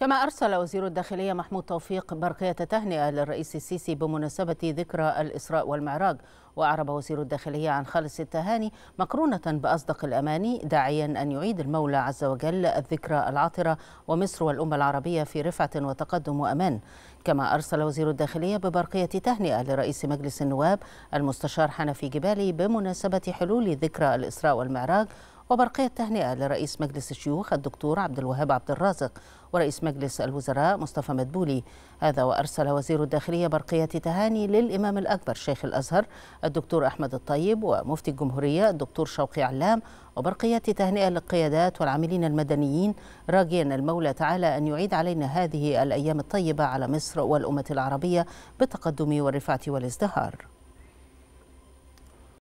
كما أرسل وزير الداخلية محمود توفيق برقية تهنئة للرئيس السيسي بمناسبة ذكرى الإسراء والمعراج وأعرب وزير الداخلية عن خالص التهاني مقرونة بأصدق الأماني داعيا أن يعيد المولى عز وجل الذكرى العاطرة ومصر والأمة العربية في رفعة وتقدم وأمان كما أرسل وزير الداخلية ببرقية تهنئة لرئيس مجلس النواب المستشار حنفي جبالي بمناسبة حلول ذكرى الإسراء والمعراج وبرقية تهنئة لرئيس مجلس الشيوخ الدكتور عبد الوهاب عبد الرازق ورئيس مجلس الوزراء مصطفى مدبولي هذا وأرسل وزير الداخلية برقية تهاني للإمام الأكبر شيخ الأزهر الدكتور أحمد الطيب ومفتي الجمهورية الدكتور شوقي علام وبرقية تهنئة للقيادات والعاملين المدنيين راجيا المولى تعالى أن يعيد علينا هذه الأيام الطيبة على مصر والأمة العربية بالتقدم والرفعة والازدهار